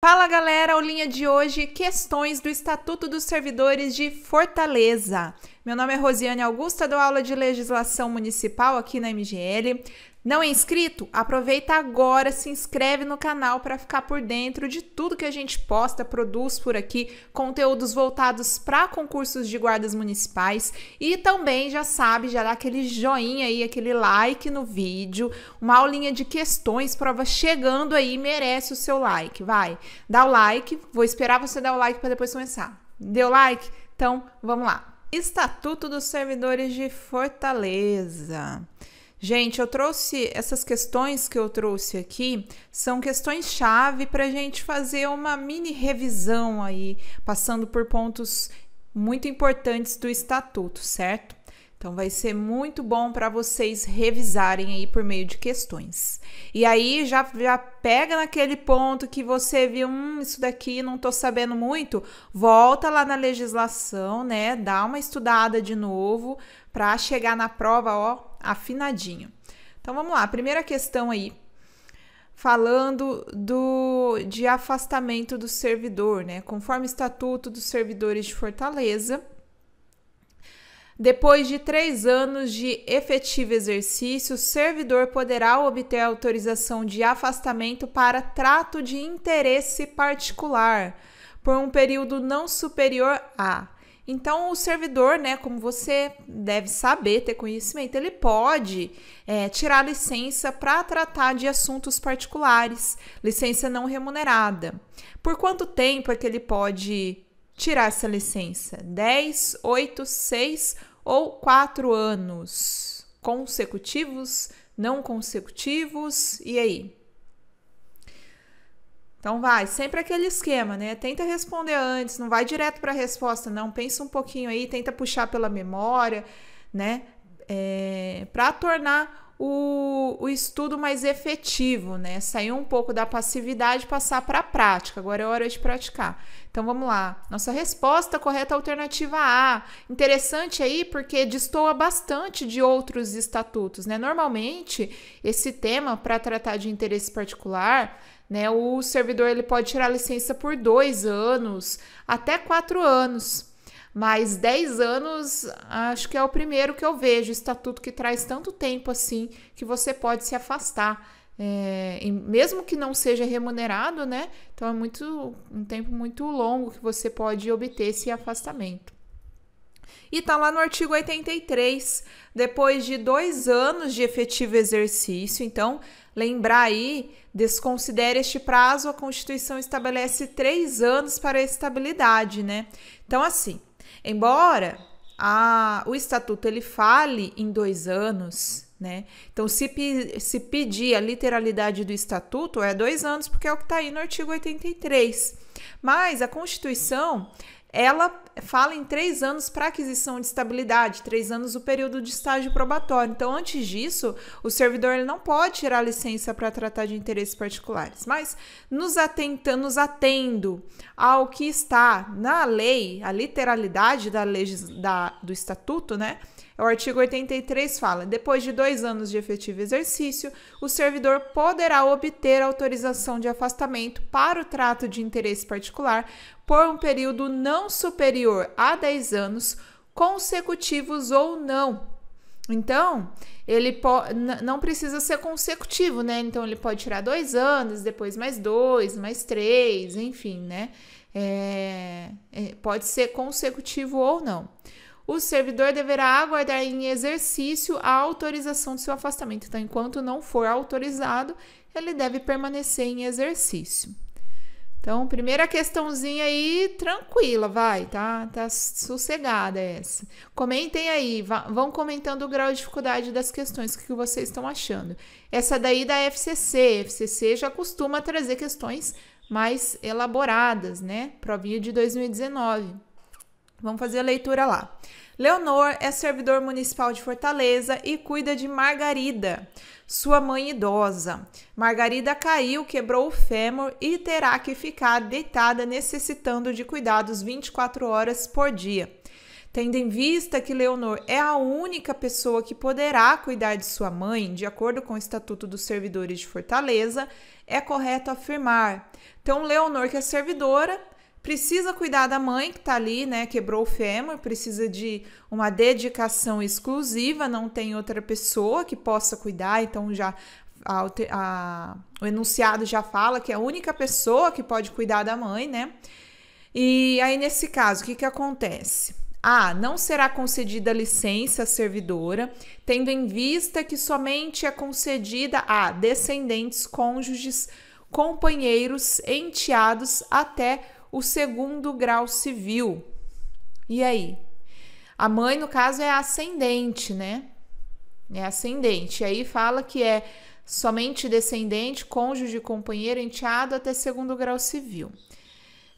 Fala galera, linha de hoje, questões do Estatuto dos Servidores de Fortaleza. Meu nome é Rosiane Augusta, dou aula de legislação municipal aqui na MGL. Não é inscrito? Aproveita agora, se inscreve no canal para ficar por dentro de tudo que a gente posta, produz por aqui, conteúdos voltados para concursos de guardas municipais e também já sabe, já dá aquele joinha aí, aquele like no vídeo, uma aulinha de questões, prova chegando aí, merece o seu like, vai. Dá o like, vou esperar você dar o like para depois começar. Deu like? Então, vamos lá. Estatuto dos Servidores de Fortaleza. Gente, eu trouxe essas questões que eu trouxe aqui são questões chave para a gente fazer uma mini revisão aí, passando por pontos muito importantes do estatuto, certo? Então vai ser muito bom para vocês revisarem aí por meio de questões. E aí já, já pega naquele ponto que você viu, hum, isso daqui não tô sabendo muito, volta lá na legislação, né? Dá uma estudada de novo para chegar na prova, ó, afinadinho. Então vamos lá, primeira questão aí, falando do de afastamento do servidor, né? Conforme o Estatuto dos Servidores de Fortaleza, depois de três anos de efetivo exercício, o servidor poderá obter autorização de afastamento para trato de interesse particular por um período não superior a então, o servidor, né, como você deve saber, ter conhecimento, ele pode é, tirar licença para tratar de assuntos particulares, licença não remunerada. Por quanto tempo é que ele pode tirar essa licença? 10, 8, 6 ou 4 anos consecutivos, não consecutivos? E aí? Então vai, sempre aquele esquema, né? Tenta responder antes, não vai direto para a resposta, não. Pensa um pouquinho aí, tenta puxar pela memória, né? É, para tornar o, o estudo mais efetivo, né? Sair um pouco da passividade e passar para a prática. Agora é hora de praticar. Então vamos lá. Nossa resposta correta alternativa A. Interessante aí porque destoa bastante de outros estatutos, né? Normalmente esse tema para tratar de interesse particular né? O servidor ele pode tirar licença por dois anos, até quatro anos. Mas dez anos, acho que é o primeiro que eu vejo, estatuto que traz tanto tempo assim que você pode se afastar. É, mesmo que não seja remunerado, né? Então é muito um tempo muito longo que você pode obter esse afastamento. E tá lá no artigo 83, depois de dois anos de efetivo exercício, então lembrar aí, desconsidere este prazo, a Constituição estabelece três anos para a estabilidade, né? Então, assim, embora a, o estatuto ele fale em dois anos, né? Então, se, se pedir a literalidade do estatuto, é dois anos, porque é o que está aí no artigo 83. Mas a Constituição ela fala em três anos para aquisição de estabilidade, três anos o período de estágio probatório. Então, antes disso, o servidor ele não pode tirar licença para tratar de interesses particulares. Mas, nos, atentando nos atendo ao que está na lei, a literalidade da, legis, da do estatuto, né? O artigo 83 fala: depois de dois anos de efetivo exercício, o servidor poderá obter autorização de afastamento para o trato de interesse particular por um período não superior a 10 anos consecutivos ou não. Então, ele não precisa ser consecutivo, né? Então, ele pode tirar dois anos, depois mais dois, mais três, enfim, né? É, é pode ser consecutivo ou não. O servidor deverá aguardar em exercício a autorização do seu afastamento. Então, enquanto não for autorizado, ele deve permanecer em exercício. Então, primeira questãozinha aí, tranquila, vai, tá? Tá sossegada essa. Comentem aí, vão comentando o grau de dificuldade das questões, o que vocês estão achando. Essa daí da FCC, FCC já costuma trazer questões mais elaboradas, né? Provinha de 2019. Vamos fazer a leitura lá. Leonor é servidor municipal de Fortaleza e cuida de Margarida sua mãe idosa. Margarida caiu, quebrou o fêmur e terá que ficar deitada, necessitando de cuidados 24 horas por dia. Tendo em vista que Leonor é a única pessoa que poderá cuidar de sua mãe, de acordo com o Estatuto dos Servidores de Fortaleza, é correto afirmar. Então, Leonor, que é servidora, precisa cuidar da mãe que tá ali, né? Quebrou o fêmur, precisa de uma dedicação exclusiva, não tem outra pessoa que possa cuidar, então já a, a, o enunciado já fala que é a única pessoa que pode cuidar da mãe, né? E aí, nesse caso, o que, que acontece? A. Não será concedida licença à servidora, tendo em vista que somente é concedida a descendentes, cônjuges, companheiros, enteados até o segundo grau civil. E aí? A mãe, no caso, é ascendente, né? É ascendente. E aí fala que é somente descendente, cônjuge, companheiro, enteado até segundo grau civil.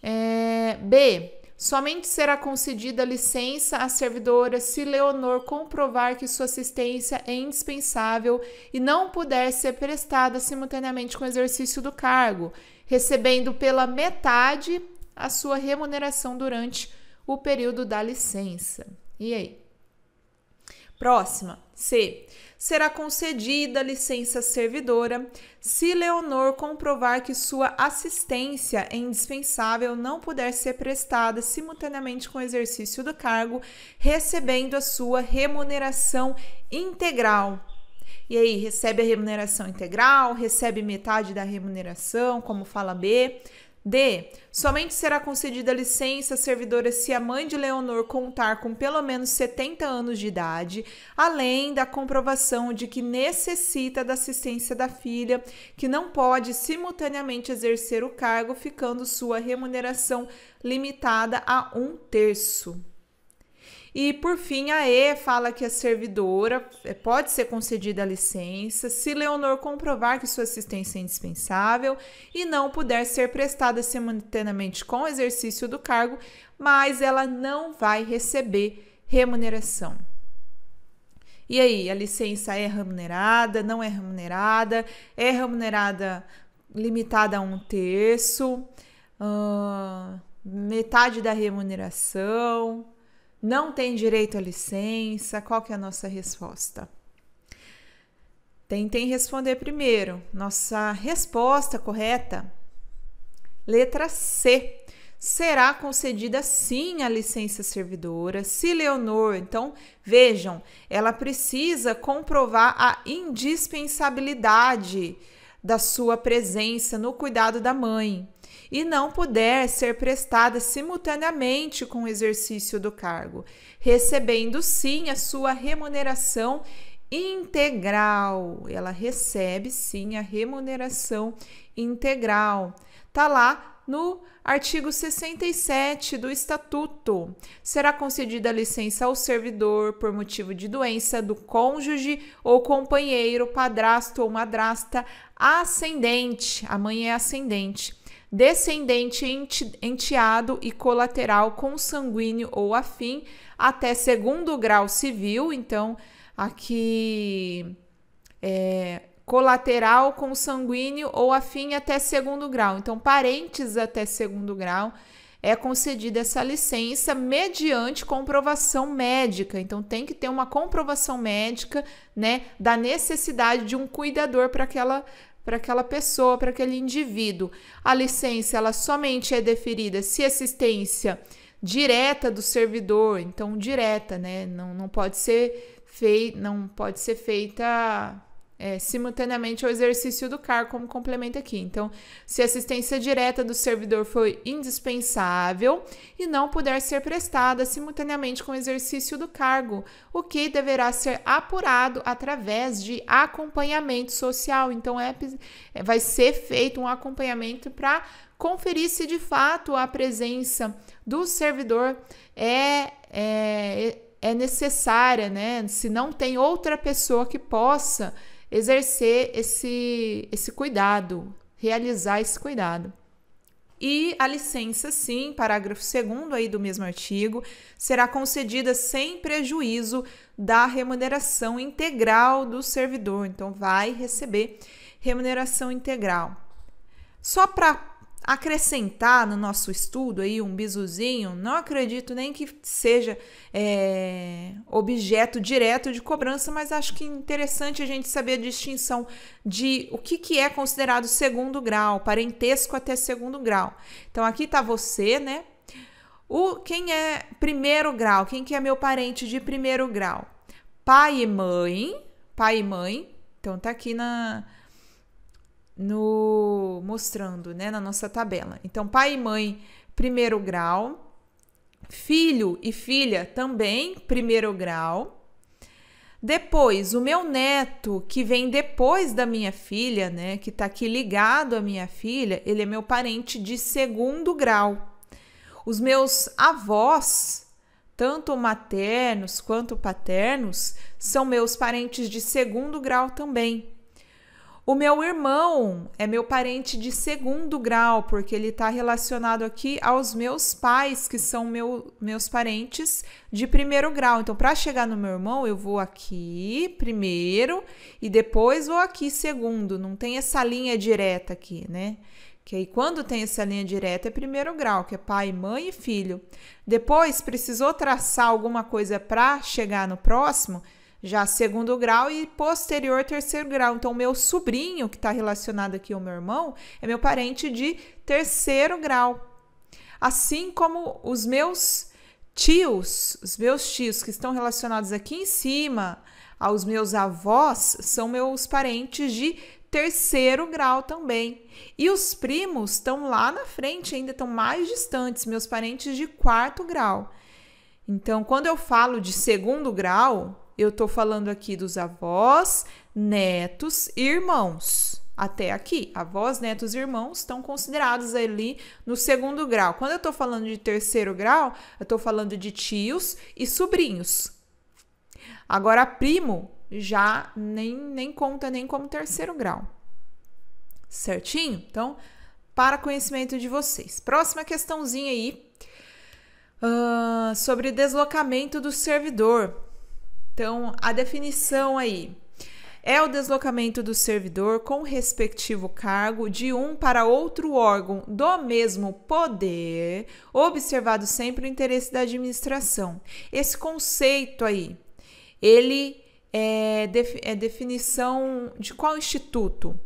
É, B. Somente será concedida licença à servidora se Leonor comprovar que sua assistência é indispensável e não puder ser prestada simultaneamente com o exercício do cargo, recebendo pela metade a sua remuneração durante o período da licença. E aí? Próxima, C. Será concedida licença servidora se Leonor comprovar que sua assistência é indispensável não puder ser prestada simultaneamente com o exercício do cargo, recebendo a sua remuneração integral. E aí, recebe a remuneração integral, recebe metade da remuneração, como fala B. D. Somente será concedida licença servidora se a mãe de Leonor contar com pelo menos 70 anos de idade, além da comprovação de que necessita da assistência da filha, que não pode simultaneamente exercer o cargo, ficando sua remuneração limitada a um terço. E por fim, a E fala que a é servidora é, pode ser concedida a licença se Leonor comprovar que sua assistência é indispensável e não puder ser prestada simultaneamente com o exercício do cargo, mas ela não vai receber remuneração. E aí, a licença é remunerada, não é remunerada, é remunerada limitada a um terço, uh, metade da remuneração não tem direito à licença? Qual que é a nossa resposta? Tentem responder primeiro. Nossa resposta correta, letra C. Será concedida sim a licença servidora, se Leonor. Então, vejam, ela precisa comprovar a indispensabilidade da sua presença no cuidado da mãe e não puder ser prestada simultaneamente com o exercício do cargo, recebendo sim a sua remuneração integral. Ela recebe sim a remuneração integral. Tá lá no artigo 67 do Estatuto. Será concedida licença ao servidor por motivo de doença do cônjuge ou companheiro, padrasto ou madrasta ascendente. A mãe é ascendente descendente enteado e colateral consanguíneo ou afim, até segundo grau civil. Então, aqui é colateral consanguíneo ou afim até segundo grau. Então, parentes até segundo grau é concedida essa licença mediante comprovação médica. Então tem que ter uma comprovação médica, né, da necessidade de um cuidador para aquela para aquela pessoa, para aquele indivíduo. A licença, ela somente é deferida se assistência direta do servidor, então direta, né? Não, não pode ser feita, não pode ser feita é, simultaneamente ao exercício do CAR como complemento aqui. Então, se assistência direta do servidor foi indispensável e não puder ser prestada simultaneamente com o exercício do cargo, o que deverá ser apurado através de acompanhamento social. Então, é, é vai ser feito um acompanhamento para conferir se de fato a presença do servidor é, é, é necessária, né? Se não tem outra pessoa que possa exercer esse, esse cuidado, realizar esse cuidado. E a licença, sim, parágrafo 2 aí do mesmo artigo, será concedida sem prejuízo da remuneração integral do servidor. Então, vai receber remuneração integral. Só para acrescentar no nosso estudo aí um bizuzinho, não acredito nem que seja é, objeto direto de cobrança, mas acho que é interessante a gente saber a distinção de o que, que é considerado segundo grau, parentesco até segundo grau. Então aqui está você, né? O, quem é primeiro grau? Quem que é meu parente de primeiro grau? Pai e mãe, pai e mãe. Então tá aqui na no mostrando, né, na nossa tabela. Então, pai e mãe, primeiro grau, filho e filha também primeiro grau. Depois, o meu neto, que vem depois da minha filha, né, que tá aqui ligado à minha filha, ele é meu parente de segundo grau. Os meus avós, tanto maternos quanto paternos, são meus parentes de segundo grau também. O meu irmão é meu parente de segundo grau, porque ele está relacionado aqui aos meus pais, que são meu, meus parentes de primeiro grau. Então, para chegar no meu irmão, eu vou aqui primeiro e depois vou aqui segundo. Não tem essa linha direta aqui, né? Que aí, quando tem essa linha direta, é primeiro grau, que é pai, mãe e filho. Depois, precisou traçar alguma coisa para chegar no próximo? já segundo grau e posterior terceiro grau. Então, meu sobrinho, que está relacionado aqui ao meu irmão, é meu parente de terceiro grau. Assim como os meus tios, os meus tios que estão relacionados aqui em cima aos meus avós, são meus parentes de terceiro grau também. E os primos estão lá na frente, ainda estão mais distantes, meus parentes de quarto grau. Então, quando eu falo de segundo grau, eu tô falando aqui dos avós, netos e irmãos. Até aqui, avós, netos e irmãos estão considerados ali no segundo grau. Quando eu tô falando de terceiro grau, eu tô falando de tios e sobrinhos. Agora, primo já nem, nem conta nem como terceiro grau. Certinho? Então, para conhecimento de vocês. Próxima questãozinha aí. Uh, sobre deslocamento do servidor. Então, a definição aí é o deslocamento do servidor com o respectivo cargo de um para outro órgão do mesmo poder, observado sempre o interesse da administração. Esse conceito aí, ele é, def é definição de qual instituto?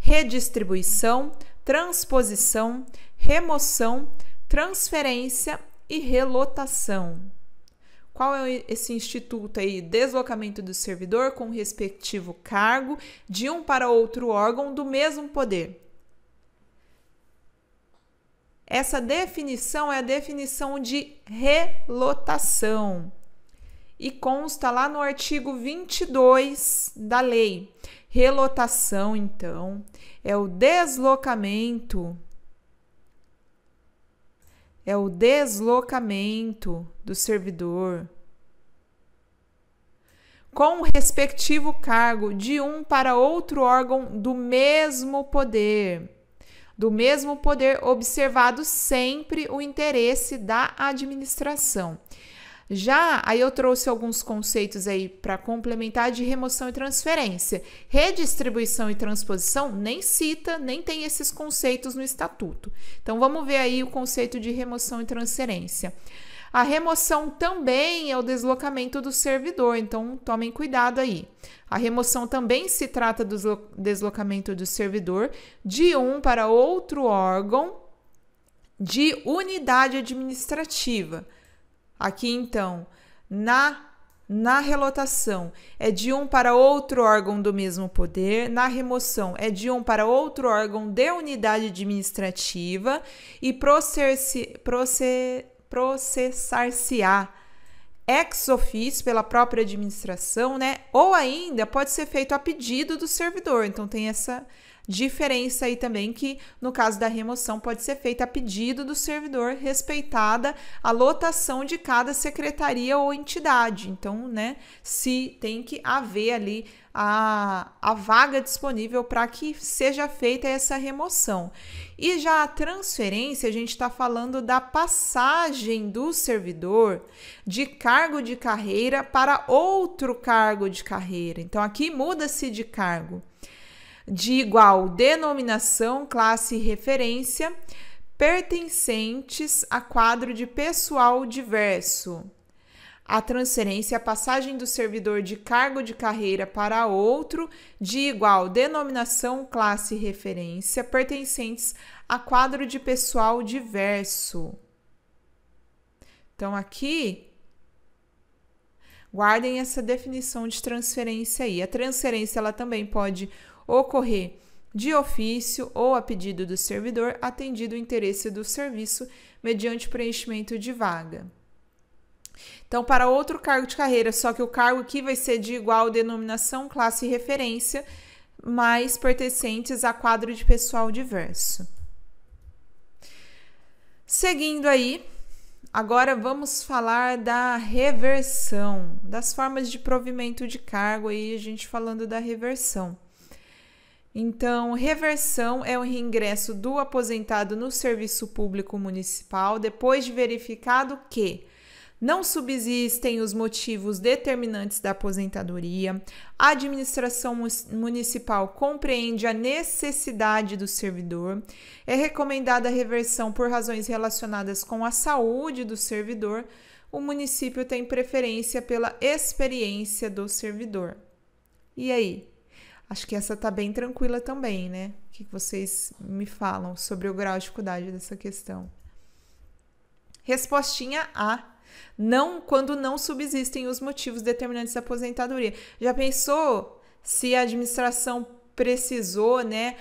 Redistribuição, transposição, remoção, transferência e relotação. Qual é esse instituto aí? Deslocamento do servidor com o respectivo cargo de um para outro órgão do mesmo poder. Essa definição é a definição de relotação e consta lá no artigo 22 da lei. Relotação, então, é o deslocamento é o deslocamento do servidor com o respectivo cargo de um para outro órgão do mesmo poder, do mesmo poder, observado sempre o interesse da administração. Já aí eu trouxe alguns conceitos aí para complementar de remoção e transferência. Redistribuição e transposição nem cita, nem tem esses conceitos no estatuto. Então vamos ver aí o conceito de remoção e transferência. A remoção também é o deslocamento do servidor, então tomem cuidado aí. A remoção também se trata do deslocamento do servidor de um para outro órgão de unidade administrativa. Aqui então, na na relotação é de um para outro órgão do mesmo poder, na remoção é de um para outro órgão de unidade administrativa e processar-se-á ex officio pela própria administração, né? Ou ainda pode ser feito a pedido do servidor. Então tem essa Diferença aí também que, no caso da remoção, pode ser feita a pedido do servidor, respeitada a lotação de cada secretaria ou entidade. Então, né, se tem que haver ali a, a vaga disponível para que seja feita essa remoção. E já a transferência, a gente está falando da passagem do servidor de cargo de carreira para outro cargo de carreira. Então, aqui muda-se de cargo de igual denominação, classe e referência, pertencentes a quadro de pessoal diverso. A transferência e é a passagem do servidor de cargo de carreira para outro de igual denominação, classe e referência, pertencentes a quadro de pessoal diverso. Então, aqui Guardem essa definição de transferência aí. A transferência ela também pode ocorrer de ofício ou a pedido do servidor, atendido o interesse do serviço mediante preenchimento de vaga. Então, para outro cargo de carreira, só que o cargo aqui vai ser de igual denominação, classe e referência, mas pertencentes a quadro de pessoal diverso. Seguindo aí, agora vamos falar da reversão, das formas de provimento de cargo aí, a gente falando da reversão. Então, reversão é o reingresso do aposentado no serviço público municipal depois de verificado que não subsistem os motivos determinantes da aposentadoria, a administração municipal compreende a necessidade do servidor, é recomendada a reversão por razões relacionadas com a saúde do servidor, o município tem preferência pela experiência do servidor. E aí? Acho que essa tá bem tranquila também, né? O que vocês me falam sobre o grau de dificuldade dessa questão? Respostinha A. Não quando não subsistem os motivos determinantes da aposentadoria. Já pensou se a administração precisou, né?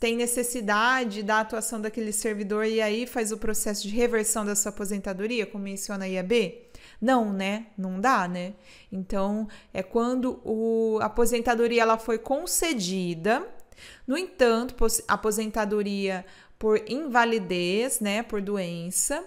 Tem necessidade da atuação daquele servidor e aí faz o processo de reversão da sua aposentadoria, como menciona aí a B? Não, né? Não dá, né? Então, é quando o, a aposentadoria ela foi concedida. No entanto, aposentadoria por invalidez, né, por doença,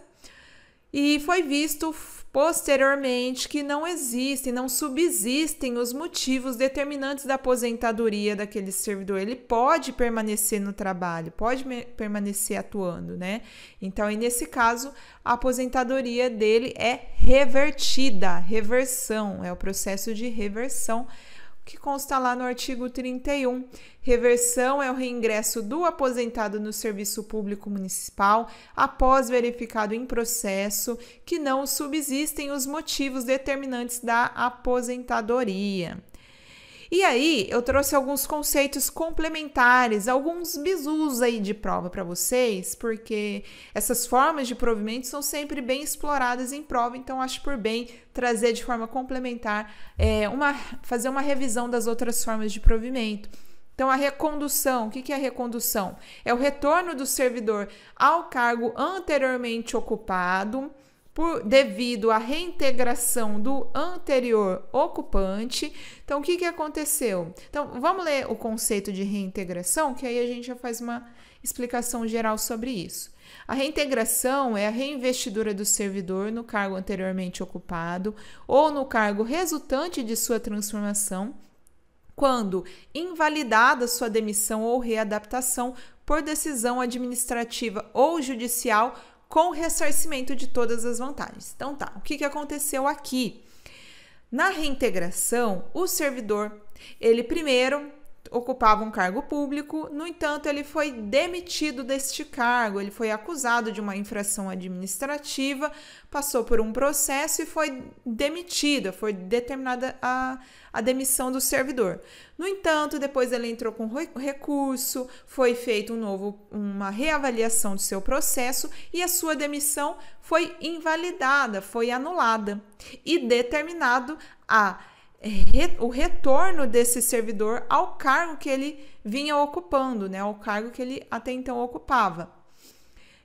e foi visto posteriormente que não existem, não subsistem os motivos determinantes da aposentadoria daquele servidor. Ele pode permanecer no trabalho, pode permanecer atuando, né? Então, e nesse caso, a aposentadoria dele é revertida, reversão, é o processo de reversão que consta lá no artigo 31. Reversão é o reingresso do aposentado no serviço público municipal após verificado em processo que não subsistem os motivos determinantes da aposentadoria. E aí eu trouxe alguns conceitos complementares, alguns bizus aí de prova para vocês, porque essas formas de provimento são sempre bem exploradas em prova, então acho por bem trazer de forma complementar, é, uma, fazer uma revisão das outras formas de provimento. Então, a recondução, o que é a recondução? É o retorno do servidor ao cargo anteriormente ocupado por, devido à reintegração do anterior ocupante. Então, o que, que aconteceu? Então, vamos ler o conceito de reintegração, que aí a gente já faz uma explicação geral sobre isso. A reintegração é a reinvestidura do servidor no cargo anteriormente ocupado ou no cargo resultante de sua transformação, quando invalidada sua demissão ou readaptação por decisão administrativa ou judicial com ressarcimento de todas as vantagens. Então tá, o que, que aconteceu aqui? Na reintegração, o servidor, ele primeiro ocupava um cargo público, no entanto, ele foi demitido deste cargo. Ele foi acusado de uma infração administrativa, passou por um processo e foi demitido, foi determinada a, a demissão do servidor. No entanto, depois ele entrou com recurso, foi feito um novo, uma reavaliação do seu processo e a sua demissão foi invalidada, foi anulada e determinado a o retorno desse servidor ao cargo que ele vinha ocupando, né? Ao cargo que ele até então ocupava.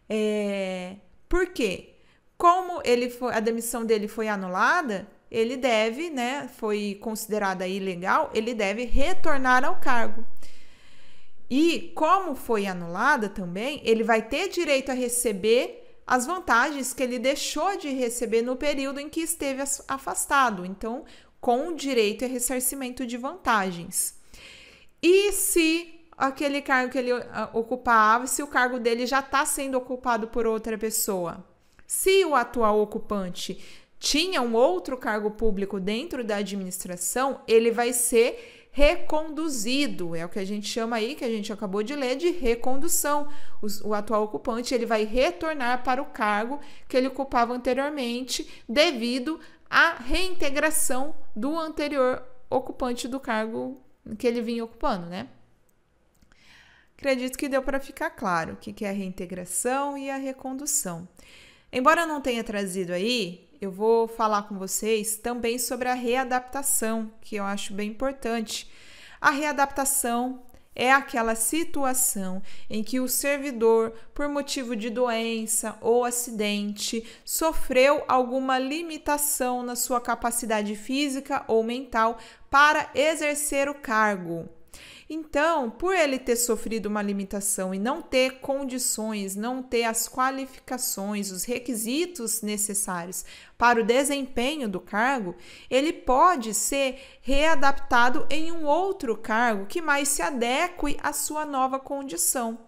É, por quê? Como ele foi, a demissão dele foi anulada, ele deve, né? Foi considerada ilegal, ele deve retornar ao cargo. E como foi anulada também, ele vai ter direito a receber as vantagens que ele deixou de receber no período em que esteve afastado. Então, com direito a ressarcimento de vantagens. E se aquele cargo que ele ah, ocupava, se o cargo dele já está sendo ocupado por outra pessoa? Se o atual ocupante tinha um outro cargo público dentro da administração, ele vai ser reconduzido. É o que a gente chama aí, que a gente acabou de ler, de recondução. O, o, atual ocupante ele vai retornar para o cargo que ele ocupava anteriormente devido a reintegração do anterior ocupante do cargo que ele vinha ocupando, né? Acredito que deu para ficar claro o que é a reintegração e a recondução. Embora eu não tenha trazido aí, eu vou falar com vocês também sobre a readaptação, que eu acho bem importante. A readaptação é aquela situação em que o servidor, por motivo de doença ou acidente, sofreu alguma limitação na sua capacidade física ou mental para exercer o cargo. Então, por ele ter sofrido uma limitação e não ter condições, não ter as qualificações, os requisitos necessários para o desempenho do cargo, ele pode ser readaptado em um outro cargo que mais se adeque à sua nova condição.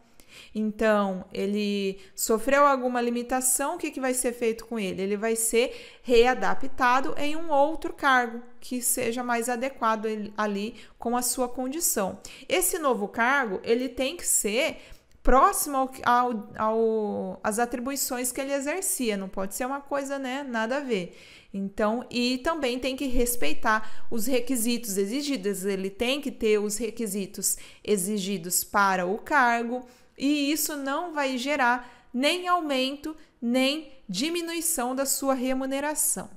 Então, ele sofreu alguma limitação, o que, que vai ser feito com ele? Ele vai ser readaptado em um outro cargo que seja mais adequado ali com a sua condição. Esse novo cargo, ele tem que ser próximo ao, ao, às atribuições que ele exercia, não pode ser uma coisa, né, nada a ver. Então, e também tem que respeitar os requisitos exigidos, ele tem que ter os requisitos exigidos para o cargo, e isso não vai gerar nem aumento nem diminuição da sua remuneração,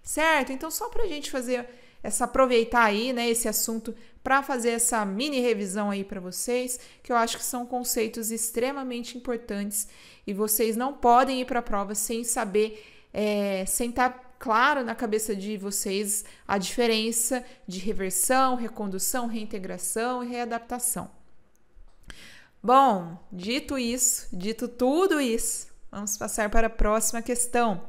certo? Então, só para a gente fazer essa aproveitar aí, né, esse assunto para fazer essa mini revisão aí para vocês, que eu acho que são conceitos extremamente importantes e vocês não podem ir para a prova sem saber, é, sem estar tá claro na cabeça de vocês a diferença de reversão, recondução, reintegração e readaptação. Bom, dito isso, dito tudo isso, vamos passar para a próxima questão.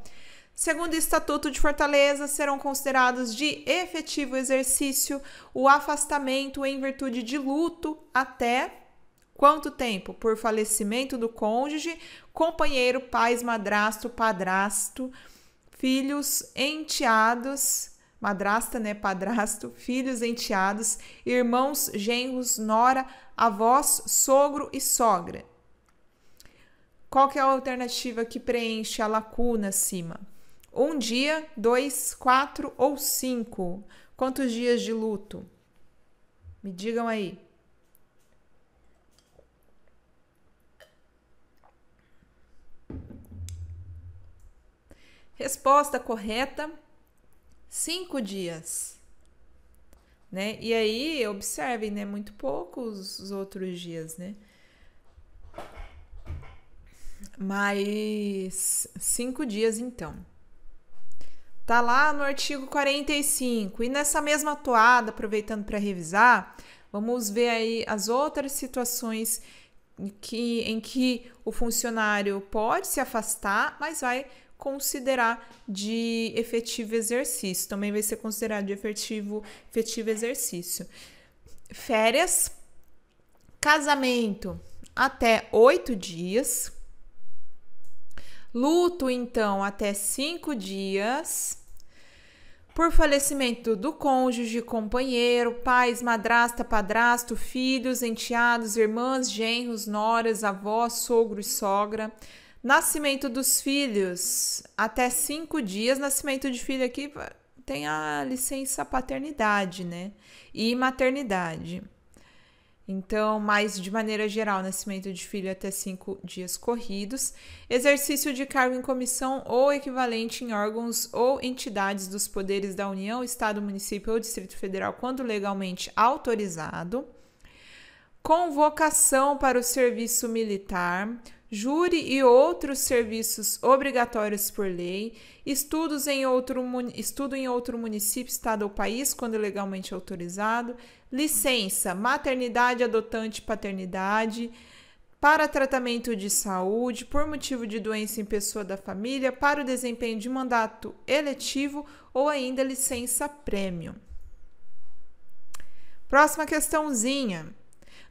Segundo o Estatuto de Fortaleza, serão considerados de efetivo exercício o afastamento em virtude de luto até quanto tempo? Por falecimento do cônjuge, companheiro, pais, madrasto, padrasto, filhos, enteados madrasta, né, padrasto, filhos, enteados, irmãos, genros, nora, avós, sogro e sogra. Qual que é a alternativa que preenche a lacuna acima? Um dia, dois, quatro ou cinco? Quantos dias de luto? Me digam aí. Resposta correta: cinco dias. Né? E aí, observem, né? Muito poucos os outros dias, né? Mas cinco dias então. Tá lá no artigo 45. E nessa mesma toada, aproveitando para revisar, vamos ver aí as outras situações que, em que o funcionário pode se afastar, mas vai considerar de efetivo exercício. Também vai ser considerado de efetivo, efetivo exercício. Férias, casamento até oito dias. Luto, então, até cinco dias. Por falecimento do cônjuge, companheiro, pais, madrasta, padrasto, filhos, enteados, irmãs, genros, noras, avós, sogro e sogra Nascimento dos filhos, até cinco dias. Nascimento de filho aqui tem a licença paternidade, né? E maternidade. Então, mais de maneira geral, nascimento de filho até cinco dias corridos, exercício de cargo em comissão ou equivalente em órgãos ou entidades dos poderes da União, Estado, município ou Distrito Federal, quando legalmente autorizado, convocação para o serviço militar, júri e outros serviços obrigatórios por lei, estudos em outro, estudo em outro município, estado ou país, quando legalmente autorizado, licença, maternidade, adotante, paternidade, para tratamento de saúde, por motivo de doença em pessoa da família, para o desempenho de mandato eletivo ou ainda licença prêmio. Próxima questãozinha.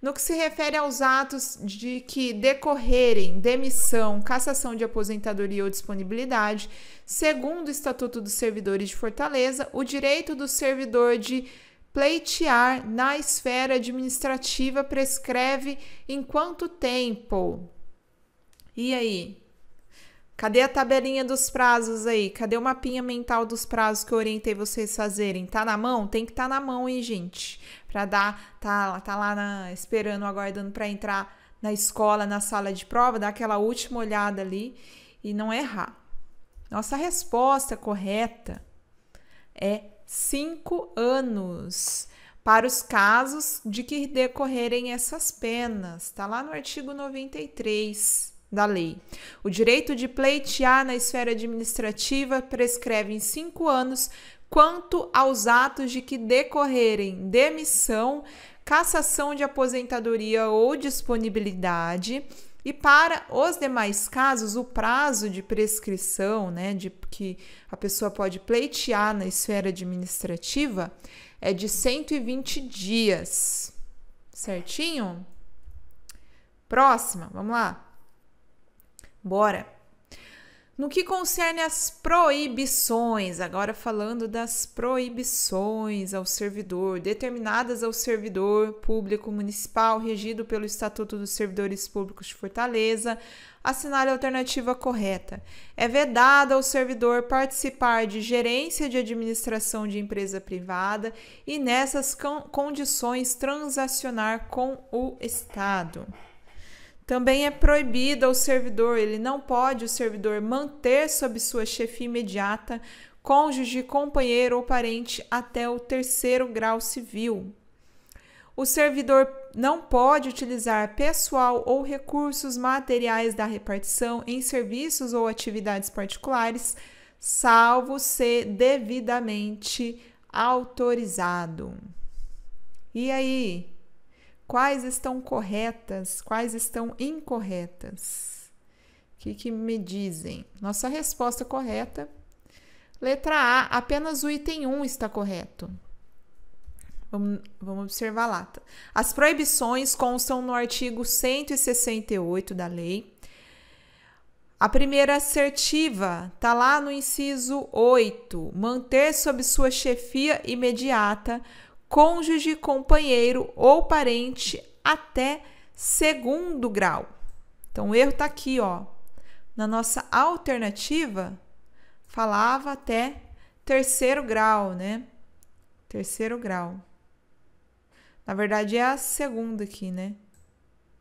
No que se refere aos atos de que decorrerem demissão, cassação de aposentadoria ou disponibilidade, segundo o Estatuto dos Servidores de Fortaleza, o direito do servidor de pleitear na esfera administrativa prescreve em quanto tempo? E aí? Cadê a tabelinha dos prazos aí? Cadê o mapinha mental dos prazos que eu orientei vocês fazerem? Tá na mão? Tem que estar tá na mão, hein, gente? Pra dar, tá, tá lá na, esperando, aguardando para entrar na escola, na sala de prova, dar aquela última olhada ali e não errar. Nossa resposta correta é cinco anos para os casos de que decorrerem essas penas. Tá lá no artigo 93 da lei. O direito de pleitear na esfera administrativa prescreve em cinco anos quanto aos atos de que decorrerem demissão, cassação de aposentadoria ou disponibilidade. E para os demais casos, o prazo de prescrição, né, de que a pessoa pode pleitear na esfera administrativa, é de 120 dias. Certinho? Próxima, vamos lá. Bora! No que concerne às proibições, agora falando das proibições ao servidor, determinadas ao servidor público municipal regido pelo Estatuto dos Servidores Públicos de Fortaleza, assinale a alternativa correta. É vedado ao servidor participar de gerência de administração de empresa privada e, nessas condições, transacionar com o Estado. Também é proibido ao servidor, ele não pode o servidor manter sob sua chefia imediata cônjuge, companheiro ou parente até o terceiro grau civil. O servidor não pode utilizar pessoal ou recursos materiais da repartição em serviços ou atividades particulares, salvo ser devidamente autorizado. E aí, quais estão corretas, quais estão incorretas. O que, que me dizem? Nossa resposta correta. Letra A, apenas o item 1 está correto. Vamos, vamos observar lá. As proibições constam no artigo 168 da lei. A primeira assertiva está lá no inciso 8: manter sob sua chefia imediata cônjuge, companheiro ou parente até segundo grau. Então o erro está aqui, ó. Na nossa alternativa, falava até terceiro grau, né? Terceiro grau. Na verdade, é a segunda aqui, né?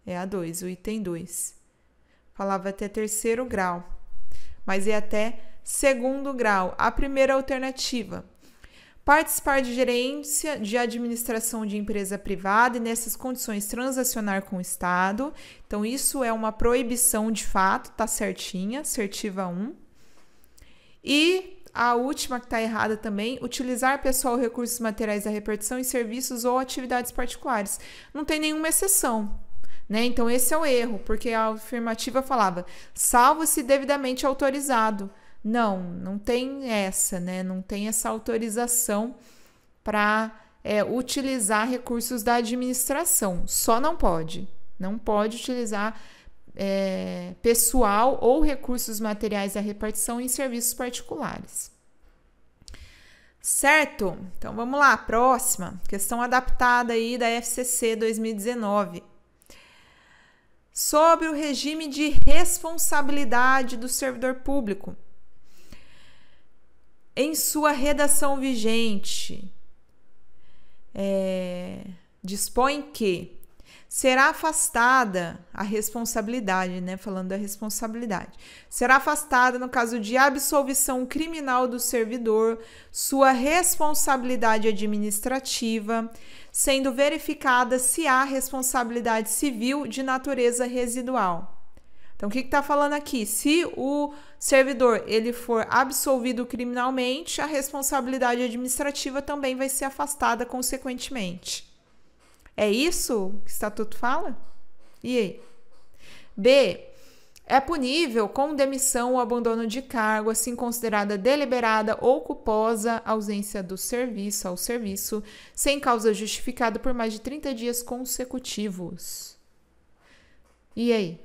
É a 2, o item 2. Falava até terceiro grau, mas é até segundo grau, a primeira alternativa participar de gerência de administração de empresa privada e nessas condições transacionar com o Estado. Então, isso é uma proibição de fato, tá certinha, certiva 1. E a última que tá errada também, utilizar pessoal recursos materiais da repartição em serviços ou atividades particulares. Não tem nenhuma exceção. Né? Então, esse é o erro, porque a afirmativa falava, salvo se devidamente autorizado. Não, não tem essa, né? Não tem essa autorização para é, utilizar recursos da administração. Só não pode. Não pode utilizar é, pessoal ou recursos materiais da repartição em serviços particulares. Certo? Então vamos lá, próxima. Questão adaptada aí da FCC 2019. Sobre o regime de responsabilidade do servidor público em sua redação vigente. É, dispõe que será afastada a responsabilidade, né? Falando da responsabilidade, será afastada no caso de absolvição criminal do servidor, sua responsabilidade administrativa, sendo verificada se há responsabilidade civil de natureza residual. Então, o que está falando aqui? Se o servidor ele for absolvido criminalmente, a responsabilidade administrativa também vai ser afastada consequentemente. É isso que o estatuto fala? E aí? B. É punível com demissão ou abandono de cargo, assim considerada deliberada ou culposa, ausência do serviço ao serviço, sem causa justificada por mais de 30 dias consecutivos. E aí?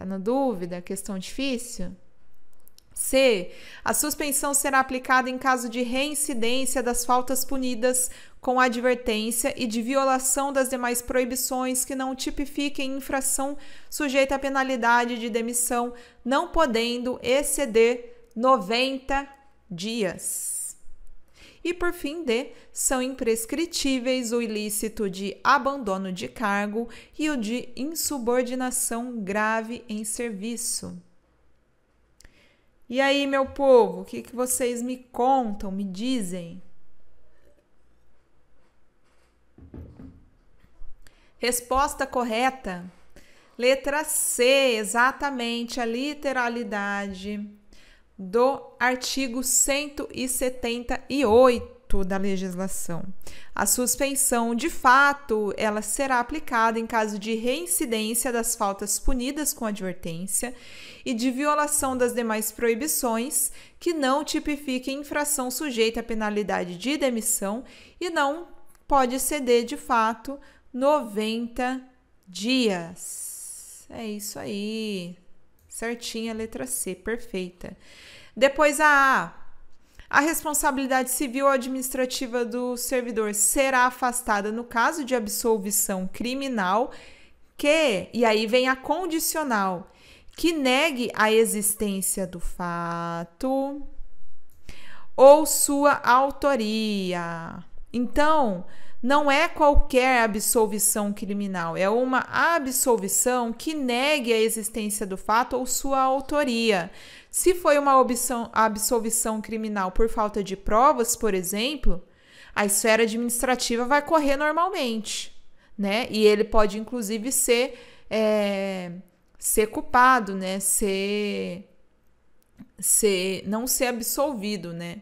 Tá na dúvida? Questão difícil? C. A suspensão será aplicada em caso de reincidência das faltas punidas com advertência e de violação das demais proibições que não tipifiquem infração sujeita à penalidade de demissão, não podendo exceder 90 dias. E por fim, D, são imprescritíveis o ilícito de abandono de cargo e o de insubordinação grave em serviço. E aí, meu povo, o que, que vocês me contam, me dizem? Resposta correta. Letra C, exatamente, a literalidade do artigo 178 da legislação. A suspensão, de fato, ela será aplicada em caso de reincidência das faltas punidas com advertência e de violação das demais proibições que não tipifiquem infração sujeita à penalidade de demissão e não pode ceder, de fato, 90 dias. É isso aí. Certinha a letra C, perfeita. Depois a A. A responsabilidade civil ou administrativa do servidor será afastada no caso de absolvição criminal que, e aí vem a condicional, que negue a existência do fato ou sua autoria. Então, não é qualquer absolvição criminal, é uma absolvição que negue a existência do fato ou sua autoria. Se foi uma absolvição criminal por falta de provas, por exemplo, a esfera administrativa vai correr normalmente, né? E ele pode, inclusive, ser, é, ser culpado, né? Ser, ser, não ser absolvido, né?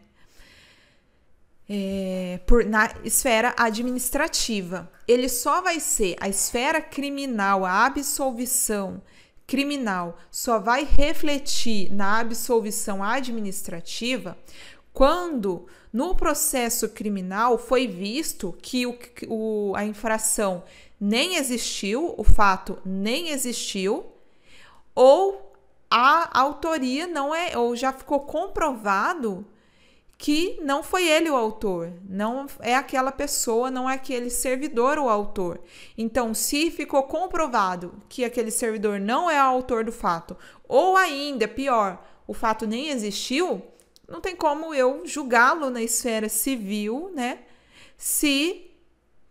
é, por, na esfera administrativa. Ele só vai ser a esfera criminal, a absolvição criminal só vai refletir na absolvição administrativa quando no processo criminal foi visto que o, o, a infração nem existiu, o fato nem existiu, ou a autoria não é, ou já ficou comprovado que não foi ele o autor, não é aquela pessoa, não é aquele servidor o autor. Então, se ficou comprovado que aquele servidor não é o autor do fato, ou ainda pior, o fato nem existiu, não tem como eu julgá-lo na esfera civil, né? Se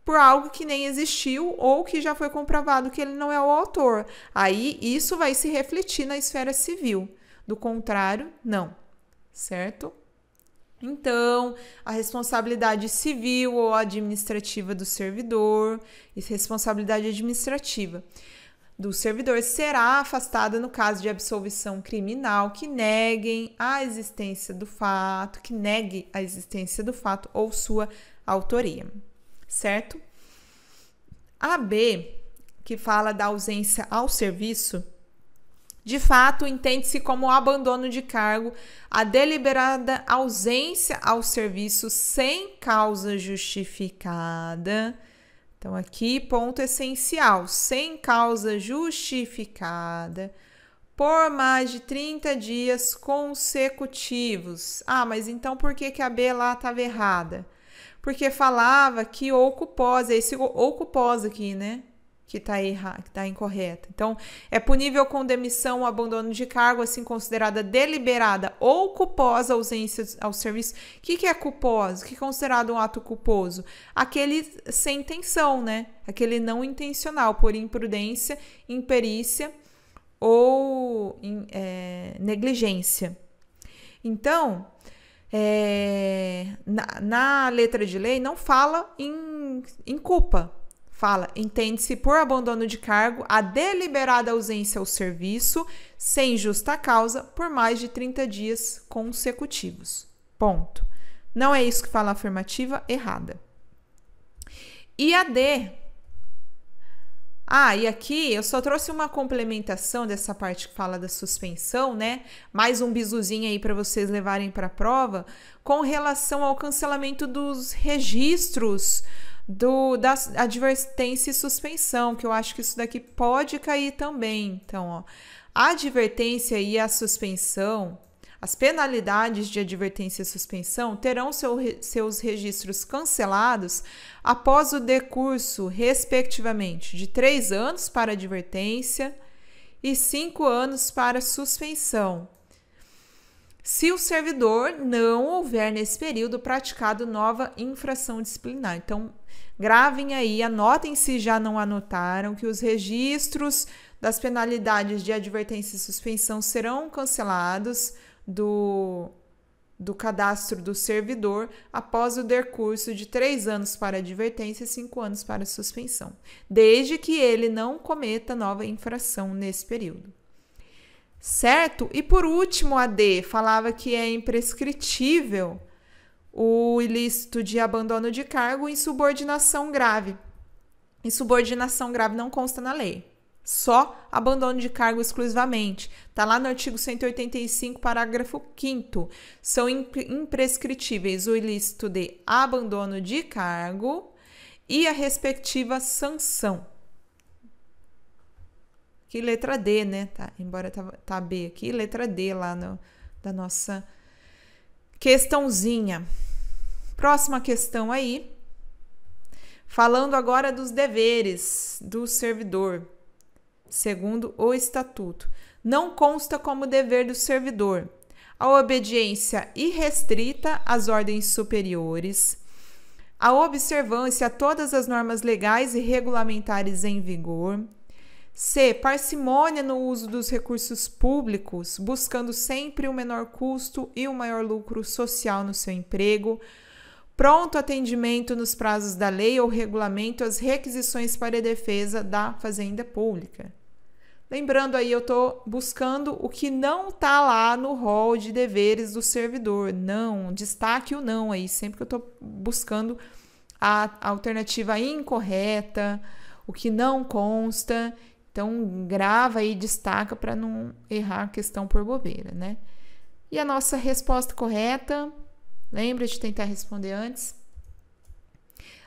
por algo que nem existiu ou que já foi comprovado que ele não é o autor. Aí isso vai se refletir na esfera civil. Do contrário, não. Certo? Então, a responsabilidade civil ou administrativa do servidor e responsabilidade administrativa do servidor será afastada no caso de absolvição criminal que neguem a existência do fato, que negue a existência do fato ou sua autoria, certo? A B, que fala da ausência ao serviço, de fato, entende-se como abandono de cargo a deliberada ausência ao serviço sem causa justificada. Então, aqui, ponto essencial: sem causa justificada por mais de 30 dias consecutivos. Ah, mas então por que, que a B lá estava errada? Porque falava que ocuposa, esse ocuposa aqui, né? que está erra... tá incorreta. Então, é punível com demissão ou abandono de cargo, assim considerada deliberada ou culposa ausência ao serviço. O que, que é culposo? O que é considerado um ato culposo? Aquele sem intenção, né? Aquele não intencional, por imprudência, imperícia ou é, negligência. Então, é, na, na letra de lei não fala em, em culpa, Fala, entende-se por abandono de cargo a deliberada ausência ao serviço, sem justa causa, por mais de 30 dias consecutivos. Ponto. Não é isso que fala a afirmativa errada. E a D. Ah, e aqui eu só trouxe uma complementação dessa parte que fala da suspensão, né? Mais um bizuzinho aí para vocês levarem para a prova com relação ao cancelamento dos registros do da advertência e suspensão, que eu acho que isso daqui pode cair também. Então, ó, a advertência e a suspensão, as penalidades de advertência e suspensão terão seu, seus registros cancelados após o decurso, respectivamente, de três anos para advertência e cinco anos para suspensão. Se o servidor não houver nesse período praticado nova infração disciplinar. Então, Gravem aí, anotem se já não anotaram que os registros das penalidades de advertência e suspensão serão cancelados do, do cadastro do servidor após o decurso de três anos para advertência e cinco anos para suspensão, desde que ele não cometa nova infração nesse período. Certo? E por último, a D falava que é imprescritível o ilícito de abandono de cargo e insubordinação grave. Insubordinação grave não consta na lei. Só abandono de cargo exclusivamente. Está lá no artigo 185, parágrafo 5. São imprescritíveis o ilícito de abandono de cargo e a respectiva sanção. Que letra D, né? Tá, embora tá, tá B aqui, letra D lá no, da nossa Questãozinha. Próxima questão aí. Falando agora dos deveres do servidor, segundo o estatuto. Não consta como dever do servidor a obediência irrestrita às ordens superiores, a observância a todas as normas legais e regulamentares em vigor, C. Parcimônia no uso dos recursos públicos, buscando sempre o menor custo e o maior lucro social no seu emprego. Pronto atendimento nos prazos da lei ou regulamento às requisições para defesa da fazenda pública. Lembrando aí, eu estou buscando o que não está lá no rol de deveres do servidor. Não, destaque o não aí, sempre que eu estou buscando a alternativa incorreta, o que não consta. Então, grava e destaca para não errar a questão por bobeira, né? E a nossa resposta correta, lembra de tentar responder antes.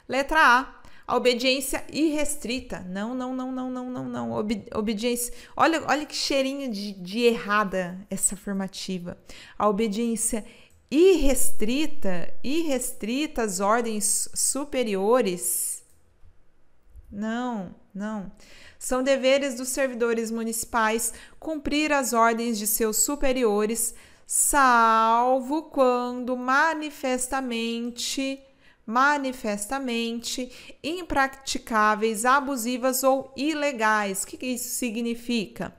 Letra A. A obediência irrestrita. Não, não, não, não, não, não, não. obediência. Olha, olha que cheirinho de, de errada essa afirmativa. A obediência irrestrita, irrestrita às ordens superiores. Não, não. São deveres dos servidores municipais cumprir as ordens de seus superiores, salvo quando manifestamente manifestamente impraticáveis, abusivas ou ilegais. O que isso significa?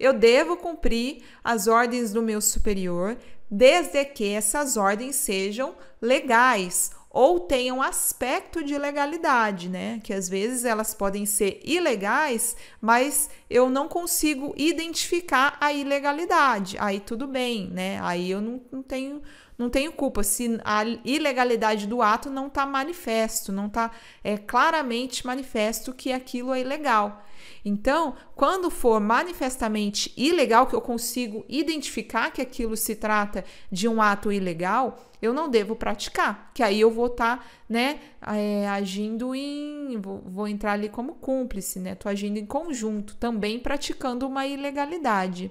Eu devo cumprir as ordens do meu superior, desde que essas ordens sejam legais ou tenham aspecto de legalidade, né? Que às vezes elas podem ser ilegais, mas eu não consigo identificar a ilegalidade. Aí tudo bem, né? Aí eu não, não tenho não tenho culpa se a ilegalidade do ato não está manifesto, não está é, claramente manifesto que aquilo é ilegal. Então, quando for manifestamente ilegal, que eu consigo identificar que aquilo se trata de um ato ilegal, eu não devo praticar, que aí eu vou estar, tá, né, é, agindo em, vou, vou, entrar ali como cúmplice, né, Estou agindo em conjunto, também praticando uma ilegalidade.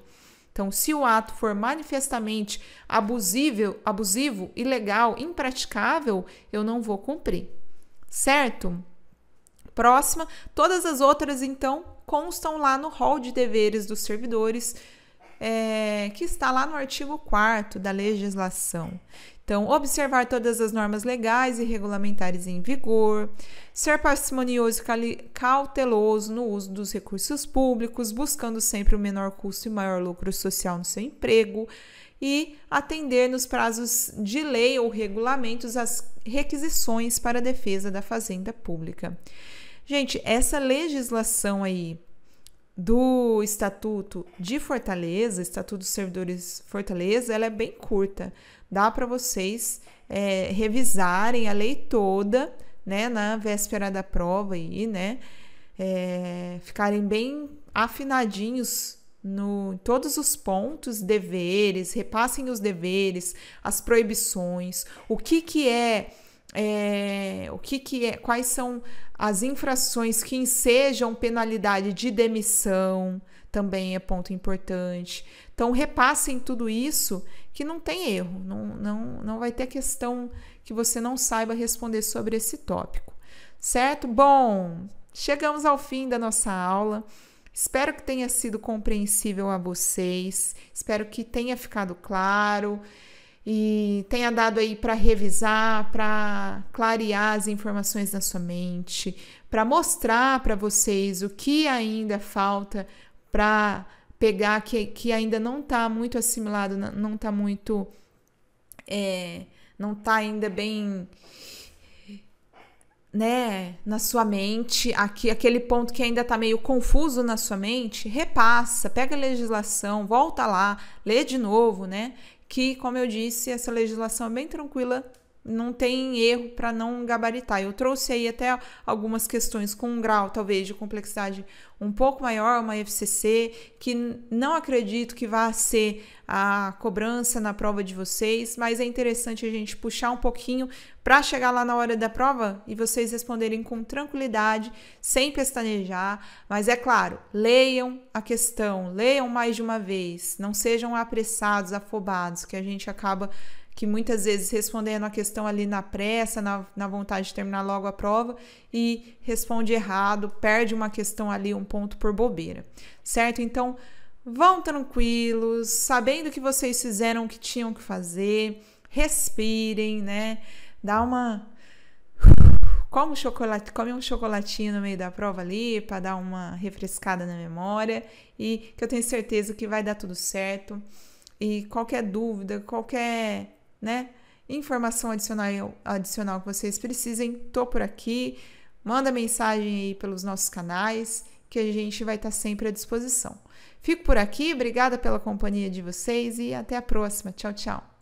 Então, se o ato for manifestamente abusível, abusivo, ilegal, impraticável, eu não vou cumprir, certo? próxima. Todas as outras, então, constam lá no rol de deveres dos servidores, é, que está lá no artigo 4 da legislação. Então, observar todas as normas legais e regulamentares em vigor, ser parcimonioso e cauteloso no uso dos recursos públicos, buscando sempre o menor custo e maior lucro social no seu emprego, e atender nos prazos de lei ou regulamentos as requisições para a defesa da fazenda pública. Gente, essa legislação aí do Estatuto de Fortaleza, Estatuto dos Servidores Fortaleza, ela é bem curta. Dá para vocês é, revisarem a lei toda, né, na véspera da prova aí, né, é, ficarem bem afinadinhos no em todos os pontos, deveres, repassem os deveres, as proibições, o que que é é, o que, que é, quais são as infrações que ensejam penalidade de demissão, também é ponto importante. Então repassem tudo isso que não tem erro, não, não, não vai ter questão que você não saiba responder sobre esse tópico, certo? Bom, chegamos ao fim da nossa aula. Espero que tenha sido compreensível a vocês, espero que tenha ficado claro e tenha dado aí para revisar, para clarear as informações na sua mente, para mostrar para vocês o que ainda falta para pegar que, que ainda não está muito assimilado, não está muito. É, não está ainda bem. Né, na sua mente, aqui, aquele ponto que ainda está meio confuso na sua mente, repassa, pega a legislação, volta lá, lê de novo, né? que, como eu disse, essa legislação é bem tranquila não tem erro para não gabaritar. Eu trouxe aí até algumas questões com um grau, talvez, de complexidade um pouco maior, uma FCC, que não acredito que vá ser a cobrança na prova de vocês, mas é interessante a gente puxar um pouquinho para chegar lá na hora da prova e vocês responderem com tranquilidade, sem pestanejar. Mas é claro, leiam a questão, leiam mais de uma vez, não sejam apressados, afobados, que a gente acaba que muitas vezes respondendo a questão ali na pressa, na, na vontade de terminar logo a prova, e responde errado, perde uma questão ali, um ponto por bobeira, certo? Então, vão tranquilos, sabendo que vocês fizeram o que tinham que fazer, respirem, né? Dá uma. Come um, chocolate, come um chocolatinho no meio da prova ali para dar uma refrescada na memória e que eu tenho certeza que vai dar tudo certo. E qualquer dúvida, qualquer né? Informação adicional, adicional que vocês precisem, tô por aqui. Manda mensagem aí pelos nossos canais, que a gente vai estar tá sempre à disposição. Fico por aqui, obrigada pela companhia de vocês e até a próxima. Tchau, tchau.